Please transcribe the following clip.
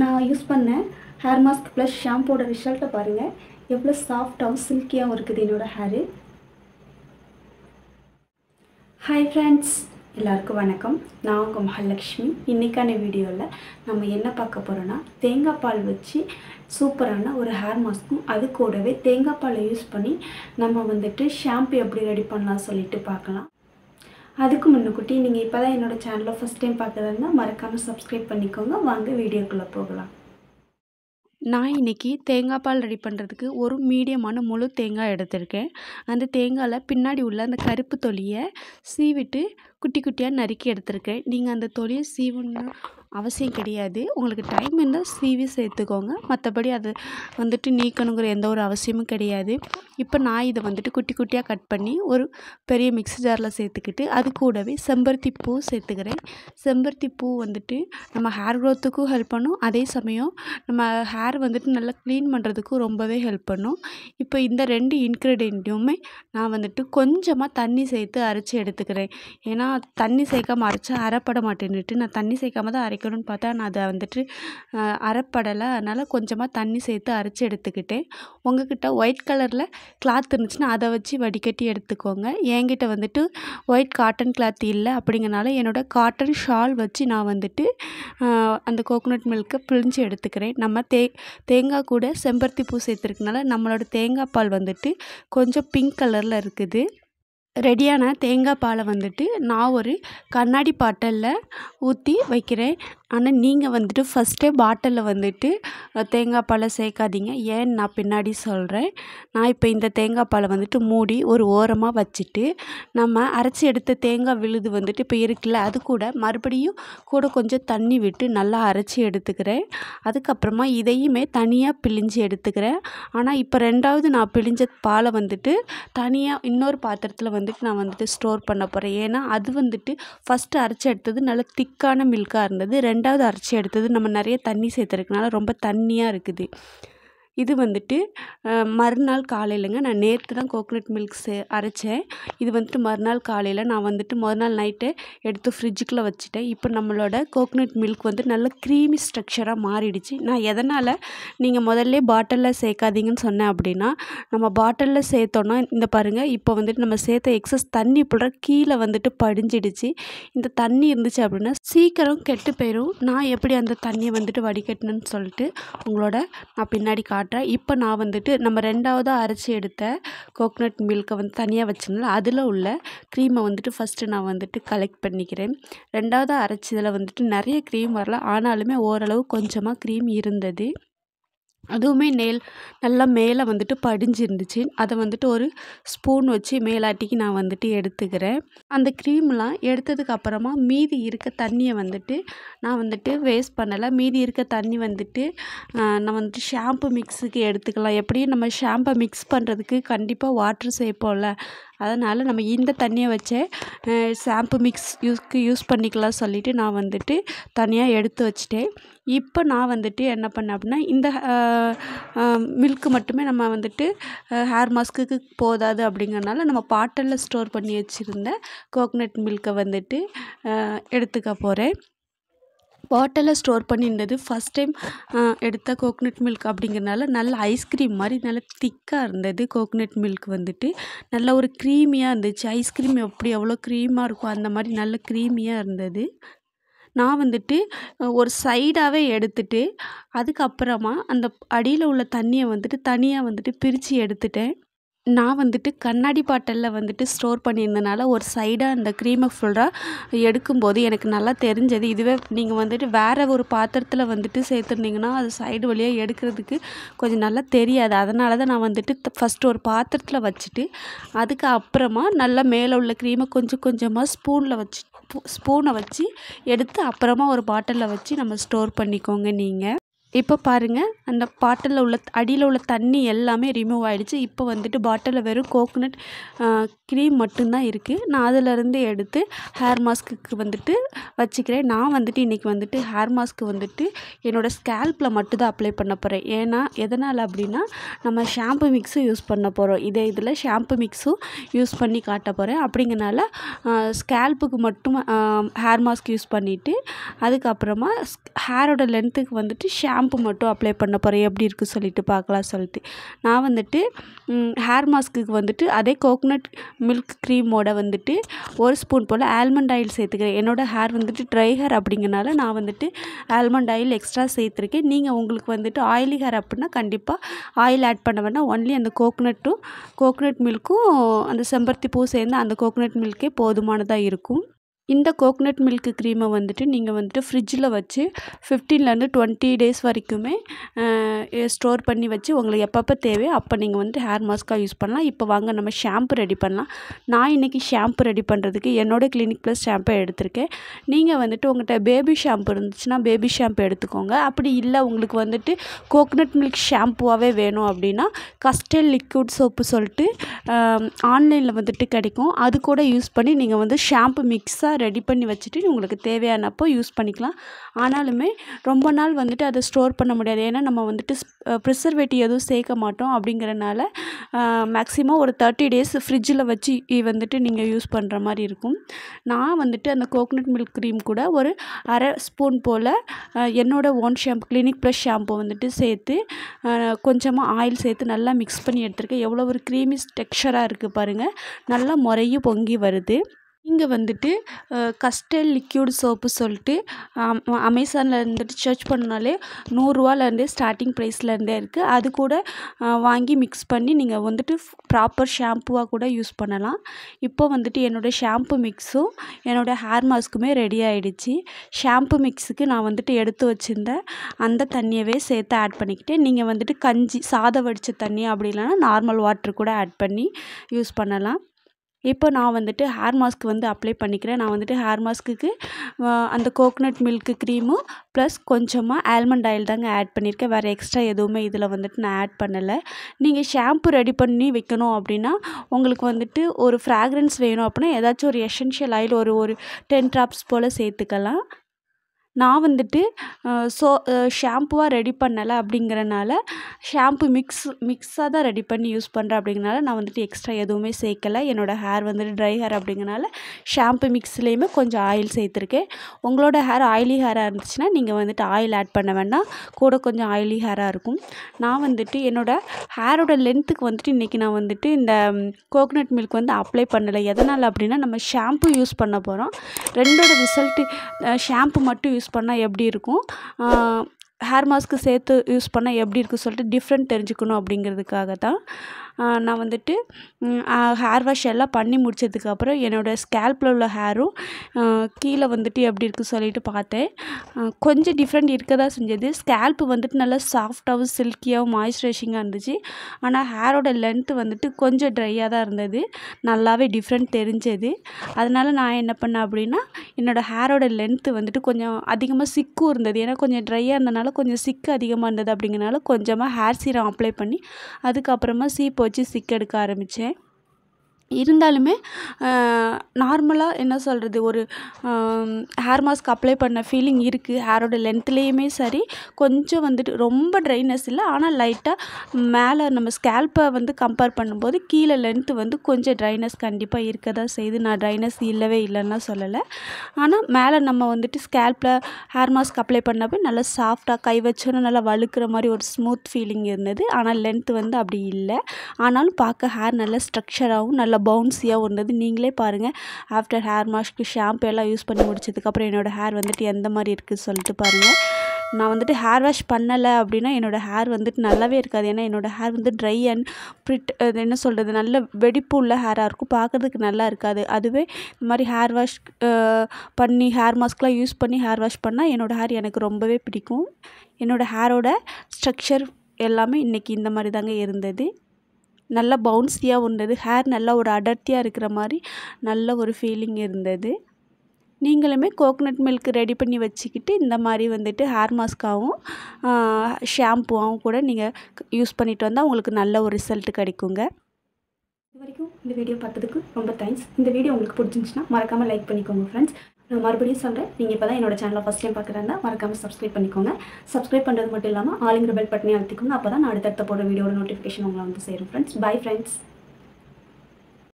நான் யூஸ் பண்ண hair mask plus ஷாம்போட ரிசல்ட்டை பாருங்கள் எவ்வளோ சாஃப்டாகவும் சில்கியாகவும் இருக்குது என்னோடய ஹேரு ஹாய் ஃப்ரெண்ட்ஸ் எல்லாருக்கும் வணக்கம் நான் உங்கள் மகாலட்சுமி இன்றைக்கான வீடியோவில் நம்ம என்ன பார்க்க போகிறோன்னா தேங்காய் பால் வச்சு சூப்பரான ஒரு ஹேர் மாஸ்க்கும் அது கூடவே தேங்காய் பாலை யூஸ் பண்ணி நம்ம வந்துட்டு ஷாம்பு எப்படி ரெடி பண்ணலாம் சொல்லிட்டு பார்க்கலாம் அதுக்கு முன்னக்குட்டி நீங்கள் இப்போ தான் என்னோடய சேனலை ஃபஸ்ட் டைம் பார்க்குறதுனா மறக்காமல் சப்ஸ்கிரைப் பண்ணிக்கோங்க வாங்க வீடியோக்குள்ளே போகலாம் நான் இன்றைக்கி தேங்காய் பால் ரெடி பண்ணுறதுக்கு ஒரு மீடியமான முழு தேங்காய் எடுத்திருக்கேன் அந்த தேங்காயில் பின்னாடி உள்ள அந்த கருப்பு தொலியை சீவிட்டு குட்டி குட்டியாக நறுக்கி எடுத்திருக்கேன் நீங்கள் அந்த தொழில் சீவணும்னு அவசியம் கிடையாது உங்களுக்கு டைம் இருந்தால் சீவி சேர்த்துக்கோங்க மற்றபடி அது வந்துட்டு நீக்கணுங்கிற எந்த ஒரு அவசியமும் கிடையாது இப்போ நான் இதை வந்துட்டு குட்டி குட்டியாக கட் பண்ணி ஒரு பெரிய மிக்ஸி ஜாரில் சேர்த்துக்கிட்டு அது கூடவே செம்பருத்தி பூ சேர்த்துக்கிறேன் செம்பருத்தி பூ வந்துட்டு நம்ம ஹேர் க்ரோத்துக்கும் ஹெல்ப் பண்ணும் அதே சமயம் நம்ம ஹேர் வந்துட்டு நல்லா க்ளீன் பண்ணுறதுக்கும் ரொம்பவே ஹெல்ப் பண்ணும் இப்போ இந்த ரெண்டு இன்க்ரீடியண்ட்டையுமே நான் வந்துட்டு கொஞ்சமாக தண்ணி சேர்த்து அரைச்சி எடுத்துக்கிறேன் ஏன்னா நான் தண்ணி சேர்க்காம அரைச்சா அரைப்பட மாட்டேன்னுட்டு நான் தண்ணி சேர்க்காம தான் அரைக்கணும்னு பார்த்தா நான் அதை வந்துட்டு அரைப்படலை அதனால் கொஞ்சமாக தண்ணி சேர்த்து அரைச்சி எடுத்துக்கிட்டேன் உங்ககிட்ட ஒயிட் கலரில் கிளாத் இருந்துச்சுன்னா அதை வச்சு வடிகட்டி எடுத்துக்கோங்க என்கிட்ட வந்துட்டு ஒயிட் காட்டன் கிளாத் இல்லை அப்படிங்கிறனால என்னோடய காட்டன் ஷால் வச்சு நான் வந்துட்டு அந்த கோகோனட் மில்க்கை பிழிஞ்சு எடுத்துக்கிறேன் நம்ம தே தேங்காய் கூட செம்பருத்தி பூ சேர்த்துருக்கனால நம்மளோட தேங்காய் பால் வந்துட்டு கொஞ்சம் பிங்க் கலரில் இருக்குது ரெடியான தேங்காய் பாலை வந்துட்டு நான் ஒரு கண்ணாடி பாட்டலில் ஊற்றி வைக்கிறேன் ஆனால் நீங்கள் வந்துட்டு ஃபஸ்ட்டே பாட்டிலில் வந்துட்டு தேங்காய் பாலை சேர்க்காதீங்க ஏன்னு நான் பின்னாடி சொல்கிறேன் நான் இப்போ இந்த தேங்காய் பாலை வந்துட்டு மூடி ஒரு ஓரமாக வச்சுட்டு நம்ம அரைச்சி எடுத்த தேங்காய் விழுது வந்துட்டு இப்போ இருக்குல்ல அது கூட மறுபடியும் கூட கொஞ்சம் தண்ணி விட்டு நல்லா அரைச்சி எடுத்துக்கிறேன் அதுக்கப்புறமா இதையுமே தனியாக பிழிஞ்சு எடுத்துக்கிறேன் ஆனால் இப்போ ரெண்டாவது நான் பிழிஞ்ச பாலை வந்துட்டு தனியாக இன்னொரு பாத்திரத்தில் வந்துட்டு நான் வந்துட்டு ஸ்டோர் பண்ண போகிறேன் ஏன்னா அது வந்துட்டு ஃபஸ்ட்டு அரைச்சி எடுத்தது நல்லா திக்கான மில்காக இருந்தது ரெண்டு ரெண்டாவது அரைச்சி எடுத்தது நம்ம நிறைய தண்ணி சேர்த்துருக்கனால ரொம்ப தண்ணியாக இருக்குது இது வந்துட்டு மறுநாள் காலையிலங்க நான் நேற்று தான் கோகனட் மில்க் அரைச்சேன் இது வந்துட்டு மறுநாள் காலையில் நான் வந்துட்டு மறுநாள் நாள் நைட்டு எடுத்து ஃப்ரிட்ஜுக்குள்ளே வச்சுட்டேன் இப்போ நம்மளோட கோகனட் மில்க் வந்து நல்ல க்ரீமி ஸ்ட்ரக்சராக மாறிடுச்சு நான் எதனால் நீங்கள் முதல்ல பாட்டிலில் சேர்க்காதீங்கன்னு சொன்னேன் அப்படின்னா நம்ம பாட்டிலில் சேர்த்தோன்னா இந்த பாருங்கள் இப்போ வந்துட்டு நம்ம சேர்த்த எக்ஸஸ் தண்ணி போடுற கீழே வந்துட்டு படிஞ்சிடுச்சு இந்த தண்ணி இருந்துச்சு அப்படின்னா சீக்கிரம் கெட்டு போயிடும் நான் எப்படி அந்த தண்ணியை வந்துட்டு வடிகட்டணும்னு சொல்லிட்டு உங்களோட நான் பின்னாடி காட்டு மாட்டேன் இப்போ நான் வந்துட்டு நம்ம ரெண்டாவதாக அரைச்சி எடுத்த கோக்னட் மில்க்கை வந்து தனியாக வச்சுருந்தேன் அதில் உள்ள க்ரீமை வந்துட்டு ஃபஸ்ட்டு நான் வந்துட்டு கலெக்ட் பண்ணிக்கிறேன் ரெண்டாவதாக அரைச்சதில் வந்துட்டு நிறைய க்ரீம் வரல ஆனாலுமே ஓரளவு கொஞ்சமாக க்ரீம் இருந்தது அதுவுமே நெல் நல்லா மேலே வந்துட்டு படிஞ்சிருந்துச்சு அதை வந்துட்டு ஒரு ஸ்பூன் வச்சு மேலாட்டிக்கு நான் வந்துட்டு எடுத்துக்கிறேன் அந்த க்ரீம்லாம் எடுத்ததுக்கு அப்புறமா மீதி இருக்க தண்ணியை வந்துட்டு நான் வந்துட்டு வேஸ்ட் பண்ணலை மீதி இருக்க தண்ணி வந்துட்டு நான் வந்துட்டு ஷாம்பு மிக்ஸுக்கு எடுத்துக்கலாம் எப்படியும் நம்ம ஷாம்பை மிக்ஸ் பண்ணுறதுக்கு கண்டிப்பாக வாட்ரு சேர்ப்போம்ல அதனால் நம்ம இந்த தண்ணியை வச்சே ஷாம்பு மிக்ஸ் யூஸ்க்கு யூஸ் பண்ணிக்கலாம் சொல்லிவிட்டு நான் வந்துட்டு தனியாக எடுத்து வச்சுட்டேன் இப்போ நான் வந்துட்டு என்ன பண்ணேன் அப்படின்னா இந்த மில்க்கு மட்டுமே நம்ம வந்துட்டு ஹேர் மாஸ்க்குக்கு போதாது அப்படிங்கிறனால நம்ம பாட்டிலில் ஸ்டோர் பண்ணி வச்சுருந்த கோக்னட் மில்க்கை வந்துட்டு எடுத்துக்க போகிறேன் பாட்டிலில் ஸ்டோர் பண்ணியிருந்தது ஃபஸ்ட் டைம் எடுத்த கோகனட் மில்க் அப்படிங்கிறனால நல்ல ஐஸ்கிரீம் மாதிரி நல்ல திக்காக இருந்தது கோகனட் மில்க் வந்துட்டு நல்ல ஒரு க்ரீமியாக இருந்துச்சு ஐஸ்கிரீம் எப்படி எவ்வளோ க்ரீமாக இருக்கும் அந்த மாதிரி நல்ல க்ரீமியாக இருந்தது நான் வந்துட்டு ஒரு சைடாகவே எடுத்துட்டு அதுக்கப்புறமா அந்த அடியில் உள்ள தண்ணியை வந்துட்டு தனியாக வந்துட்டு பிரித்து எடுத்துட்டேன் நான் வந்துட்டு கண்ணாடி பாட்டிலில் வந்துட்டு ஸ்டோர் பண்ணியிருந்தனால ஒரு சைடாக அந்த க்ரீமை ஃபுல்லாக எடுக்கும்போது எனக்கு நல்லா தெரிஞ்சது இதுவே நீங்கள் வந்துட்டு வேறு ஒரு பாத்திரத்தில் வந்துட்டு சேர்த்துருந்தீங்கன்னா அது சைடு வழியாக எடுக்கிறதுக்கு கொஞ்சம் நல்லா தெரியாது அதனால தான் நான் வந்துட்டு ஃபஸ்ட்டு ஒரு பாத்திரத்தில் வச்சுட்டு அதுக்கு அப்புறமா நல்லா மேலே உள்ள க்ரீமை கொஞ்சம் கொஞ்சமாக ஸ்பூனில் வச்சு ஸ்பூனை வச்சு எடுத்து அப்புறமா ஒரு பாட்டிலில் வச்சு நம்ம ஸ்டோர் பண்ணிக்கோங்க நீங்கள் இப்போ பாருங்கள் அந்த பாட்டிலில் உள்ள அடியில் உள்ள தண்ணி எல்லாமே ரிமூவ் ஆகிடுச்சு இப்போ வந்துட்டு பாட்டிலில் வெறும் கோகனட் க்ரீம் மட்டும்தான் இருக்குது நான் அதிலேருந்து எடுத்து ஹேர் மாஸ்க்கு வந்துட்டு வச்சுக்கிறேன் நான் வந்துட்டு இன்றைக்கி வந்துட்டு ஹேர் மாஸ்க்கு வந்துட்டு என்னோடய ஸ்கேல்ப்பில் மட்டும்தான் அப்ளை பண்ண போகிறேன் ஏன்னா எதனால் அப்படின்னா நம்ம ஷாம்பு மிக்ஸும் யூஸ் பண்ண போகிறோம் இதே இதில் ஷாம்பு மிக்ஸும் யூஸ் பண்ணி காட்ட போகிறேன் அப்படிங்கிறனால ஸ்கேல்ப்புக்கு மட்டும் ஹேர் மாஸ்க் யூஸ் பண்ணிவிட்டு அதுக்கப்புறமா ஹேரோட லென்த்துக்கு வந்துட்டு ஷே ஷாம்பு மட்டும் அப்ளை பண்ண போகிறேன் எப்படி இருக்குது சொல்லிட்டு பார்க்கலாம் சொல்லிட்டு நான் வந்துட்டு ஹேர் மாஸ்க்குக்கு வந்துட்டு அதே கோகோனட் மில்க் க்ரீமோட வந்துட்டு ஒரு ஸ்பூன் போல் ஆல்மண்ட் ஆயில் சேர்த்துக்கிறேன் என்னோடய ஹேர் வந்துட்டு ட்ரை ஹேர் அப்படிங்கிறனால நான் வந்துட்டு ஆல்மண்ட் ஆயில் எக்ஸ்ட்ரா சேர்த்துருக்கேன் நீங்கள் உங்களுக்கு வந்துட்டு ஆயிலி ஹேர் அப்படின்னா கண்டிப்பாக ஆயில் ஆட் பண்ண வேணால் ஒன்லி அந்த கோகோனட்டும் கோகோனட் மில்க்கும் அந்த செம்பருத்தி பூ சேர்ந்து அந்த கோகோனட் மில்க்கே போதுமானதாக இருக்கும் இந்த கோக்னட் மில்க்கு க்ரீமை வந்துட்டு நீங்கள் வந்துட்டு ஃப்ரிட்ஜில் வச்சு ஃபிஃப்டீன்லேருந்து டுவெண்ட்டி டேஸ் வரைக்குமே ஸ்டோர் பண்ணி வச்சு உங்களுக்கு எப்பப்போ தேவையோ அப்போ நீங்கள் வந்துட்டு ஹேர் மாஸ்க்காக யூஸ் பண்ணலாம் இப்போ வாங்க நம்ம ஷாம்பு ரெடி பண்ணலாம் நான் இன்றைக்கி ஷாம்பு ரெடி பண்ணுறதுக்கு என்னோடய கிளினிக் ப்ளஸ் ஷாம்பு எடுத்திருக்கேன் நீங்கள் வந்துட்டு உங்கள்கிட்ட பேபி ஷாம்பு இருந்துச்சுன்னா பேபி ஷாம்பு எடுத்துக்கோங்க அப்படி இல்லை உங்களுக்கு வந்துட்டு கோக்னட் மில்க் ஷாம்புவாகவே வேணும் அப்படின்னா கஸ்டல் லிக்விட் சோப்பு சொல்லிட்டு ஆன்லைனில் வந்துட்டு கிடைக்கும் அது கூட யூஸ் பண்ணி நீங்கள் வந்து ஷாம்பு மிக்ஸாக ரெடி பண்ணி வச்சுட்டு உங்களுக்கு தேவையானப்போ யூஸ் பண்ணிக்கலாம் ஆனாலுமே ரொம்ப நாள் வந்துட்டு அதை ஸ்டோர் பண்ண முடியாது ஏன்னா நம்ம வந்துட்டு ப்ரிசர்வேட்டிவ் எதுவும் சேர்க்க மாட்டோம் அப்படிங்கிறனால மேக்ஸிமம் ஒரு தேர்ட்டி டேஸ் ஃப்ரிட்ஜில் வச்சு வந்துட்டு நீங்கள் யூஸ் பண்ணுற மாதிரி இருக்கும் நான் வந்துட்டு அந்த கோகனட் மில்க் க்ரீம் கூட ஒரு அரை ஸ்பூன் போல் என்னோடய own shampoo clinic plus shampoo வந்துட்டு சேர்த்து கொஞ்சமாக ஆயில் சேர்த்து நல்லா மிக்ஸ் பண்ணி எடுத்துருக்கேன் எவ்வளோ ஒரு க்ரீமி ஸ்டெக்ஷராக இருக்குது பாருங்கள் நல்லா முறையும் பொங்கி வருது இங்கே வந்துட்டு கஸ்டல் லிக்யூட் சோப்பு சொல்லிட்டு அமேசானில் இருந்துட்டு சர்ச் பண்ணாலே நூறுரூவாலேருந்தே ஸ்டார்டிங் ப்ரைஸ்லேருந்தே இருக்குது அது கூட வாங்கி மிக்ஸ் பண்ணி நீங்கள் வந்துட்டு ப்ராப்பர் ஷாம்புவாக கூட யூஸ் பண்ணலாம் இப்போ வந்துட்டு என்னோடய ஷாம்பு மிக்ஸும் என்னோடய ஹேர் மாஸ்க்குமே ரெடி ஆகிடுச்சி ஷாம்பு மிக்ஸுக்கு நான் வந்துட்டு எடுத்து வச்சுருந்தேன் அந்த தண்ணியவே சேர்த்து ஆட் பண்ணிக்கிட்டு நீங்கள் வந்துட்டு கஞ்சி சாதம் வடித்த தண்ணி அப்படி இல்லைன்னா நார்மல் வாட்டர் கூட ஆட் பண்ணி யூஸ் பண்ணலாம் இப்போ நான் வந்துட்டு ஹேர் மாஸ்க் வந்து அப்ளை பண்ணிக்கிறேன் நான் வந்துட்டு ஹேர் மாஸ்க்குக்கு அந்த கோகனட் மில்க்கு க்ரீமும் ப்ளஸ் கொஞ்சமாக ஆல்மண்ட் ஆயில் தாங்க ஆட் பண்ணியிருக்கேன் வேறு எக்ஸ்ட்ரா எதுவுமே இதில் வந்துட்டு நான் ஆட் பண்ணலை நீங்கள் ஷாம்பு ரெடி பண்ணி வைக்கணும் அப்படின்னா உங்களுக்கு வந்துட்டு ஒரு ஃப்ராக்ரன்ஸ் வேணும் அப்படின்னா ஏதாச்சும் ஒரு எசென்ஷியல் ஆயில் ஒரு ஒரு டென் ட்ராப்ஸ் போல் சேர்த்துக்கலாம் நான் வந்துட்டு சோ ஷாம்புவாக ரெடி பண்ணலை அப்படிங்கிறனால ஷாம்பு மிக்ஸ் மிக்ஸாக தான் ரெடி பண்ணி யூஸ் பண்ணுறேன் அப்படிங்கிறனால நான் வந்துட்டு எக்ஸ்ட்ரா எதுவுமே சேர்க்கலை என்னோடய ஹேர் வந்துட்டு ட்ரை ஹேர் அப்படிங்கிறனால ஷாம்பு மிக்ஸ்லேயுமே கொஞ்சம் ஆயில் சேர்த்துருக்கேன் உங்களோட ஹேர் ஆயிலி ஹேராக இருந்துச்சுன்னா நீங்கள் வந்துட்டு ஆயில் ஆட் பண்ண வேண்டாம் கூட கொஞ்சம் ஆயிலி ஹேராக இருக்கும் நான் வந்துட்டு என்னோடய ஹேரோட லென்த்துக்கு வந்துட்டு இன்றைக்கி நான் வந்துட்டு இந்த கோகனட் மில்க் வந்து அப்ளை பண்ணலை எதனால் அப்படின்னா நம்ம ஷாம்பு யூஸ் பண்ண போகிறோம் ரெண்டோட ரிசல்ட்டு ஷாம்பு மட்டும் யூஸ் பண்ணால் எப்படி இருக்கும் ஹேர் மாஸ்க்கு சேர்த்து யூஸ் பண்ணால் எப்படி இருக்கும் சொல்லிட்டு டிஃப்ரெண்ட் தெரிஞ்சுக்கணும் அப்படிங்கிறதுக்காக தான் நான் வந்துட்டு ஹேர் வாஷ் எல்லாம் பண்ணி முடித்ததுக்கப்புறம் என்னோடய ஸ்கேல்பில் உள்ள ஹேரும் கீழே வந்துட்டு எப்படி இருக்குன்னு சொல்லிட்டு பார்த்தேன் கொஞ்சம் டிஃப்ரெண்ட் இருக்க தான் செஞ்சது ஸ்கேல்ப் வந்துட்டு நல்லா சாஃப்டாகவும் சில்கியாகவும் மாய்ஸ்சரைசிங்காக இருந்துச்சு ஆனால் ஹேரோட லென்த்து வந்துட்டு கொஞ்சம் ட்ரையாக தான் இருந்தது நல்லாவே டிஃப்ரெண்ட் தெரிஞ்சது அதனால் நான் என்ன பண்ணேன் அப்படின்னா என்னோடய ஹேரோட லென்த்து வந்துட்டு கொஞ்சம் அதிகமாக சிக்கும் இருந்தது ஏன்னா கொஞ்சம் ட்ரையாக இருந்தனால கொஞ்சம் சிக்கு அதிகமாக இருந்தது அப்படிங்கிறனால கொஞ்சமாக ஹேர் சீரம் அப்ளை பண்ணி அதுக்கப்புறமா சீப்போ வச்சு சிக்கெடுக்க எடுக்க ஆரம்பித்தேன் இருந்தாலுமே நார்மலாக என்ன சொல்கிறது ஒரு ஹேர் மாஸ்க் அப்ளை பண்ண ஃபீலிங் இருக்குது ஹேரோட லென்த்துலேயுமே சரி கொஞ்சம் வந்துட்டு ரொம்ப ட்ரைனஸ் இல்லை ஆனால் லைட்டாக மேலே நம்ம ஸ்கேல்ப்பை வந்து கம்பேர் பண்ணும்போது கீழே லென்த்து வந்து கொஞ்சம் ட்ரைனஸ் கண்டிப்பாக இருக்க தான் செய்து நான் ட்ரைனஸ் இல்லவே இல்லைன்னா சொல்லலை ஆனால் மேலே நம்ம வந்துட்டு ஸ்கேல்ப்பில் ஹேர் மாஸ்க் அப்ளை பண்ணப்போ நல்லா சாஃப்டாக கை வச்சோன்னு நல்லா வழுக்கிற மாதிரி ஒரு ஸ்மூத் ஃபீலிங் இருந்தது ஆனால் லென்த்து வந்து அப்படி இல்லை ஆனாலும் பார்க்க ஹேர் நல்லா ஸ்ட்ரக்சராகவும் நல்லா நல்லா பவுன்ஸியாக ஒன்றது நீங்களே பாருங்கள் ஆஃப்டர் ஹேர் மாஸ்க்கு ஷாம்பு எல்லாம் யூஸ் பண்ணி முடிச்சதுக்கப்புறம் என்னோடய ஹேர் வந்துட்டு எந்த மாதிரி இருக்குதுன்னு சொல்லிட்டு பாருங்கள் நான் வந்துட்டு ஹேர் வாஷ் பண்ணலை அப்படின்னா என்னோடய ஹேர் வந்துட்டு நல்லாவே இருக்காது ஏன்னா என்னோடய ஹேர் வந்து ட்ரை அண்ட் ப்ரிட் அது என்ன சொல்கிறது நல்ல வெடிப்பு உள்ள ஹேராக இருக்கும் பார்க்குறதுக்கு நல்லா இருக்காது அதுவே இந்த மாதிரி ஹேர் வாஷ் பண்ணி ஹேர் மாஸ்க்லாம் யூஸ் பண்ணி ஹேர் வாஷ் பண்ணால் என்னோடய ஹேர் எனக்கு ரொம்பவே பிடிக்கும் என்னோடய ஹேரோட ஸ்ட்ரக்சர் எல்லாமே இன்றைக்கி இந்த மாதிரி தாங்க இருந்தது நல்லா பவுன்ஸியாக இருந்தது ஹேர் நல்லா ஒரு அடர்த்தியாக இருக்கிற மாதிரி நல்ல ஒரு ஃபீலிங் இருந்தது நீங்களுமே கோகனட் மில்க் ரெடி பண்ணி வச்சுக்கிட்டு இந்த மாதிரி வந்துட்டு ஹேர் மாஸ்க்காகவும் ஷாம்புவாகவும் கூட நீங்கள் யூஸ் பண்ணிட்டு வந்தால் உங்களுக்கு நல்ல ஒரு ரிசல்ட் கிடைக்குங்க இது வரைக்கும் இந்த வீடியோ பார்த்ததுக்கு ரொம்ப தேங்க்ஸ் இந்த வீடியோ உங்களுக்கு பிடிச்சிருந்துச்சுன்னா மறக்காமல் லைக் பண்ணிக்கோங்க ஃப்ரெண்ட்ஸ் நான் மறுபடியும் சொல்கிறேன் நீங்கள் இப்போ தான் என்னோட சேனலை ஃபஸ்ட் டைம் பார்க்குறாங்க மறக்காமல் சப்ஸ்கிரைப் பண்ணிக்கோங்க சப்ஸ்கிரைப் பண்ணுறது மட்டும் இல்லாமல் ஆளுங்கிற பெல் பட்டனே அழுத்திக்கோங்க அப்போ தான் நான் அடுத்தடுத்த போகிற வீடியோட நோட்டிஃபிகேஷன் உங்களை வந்து சேரும் ஃப்ரெண்ட்ஸ் பை ஃப்ரெண்ட்ஸ்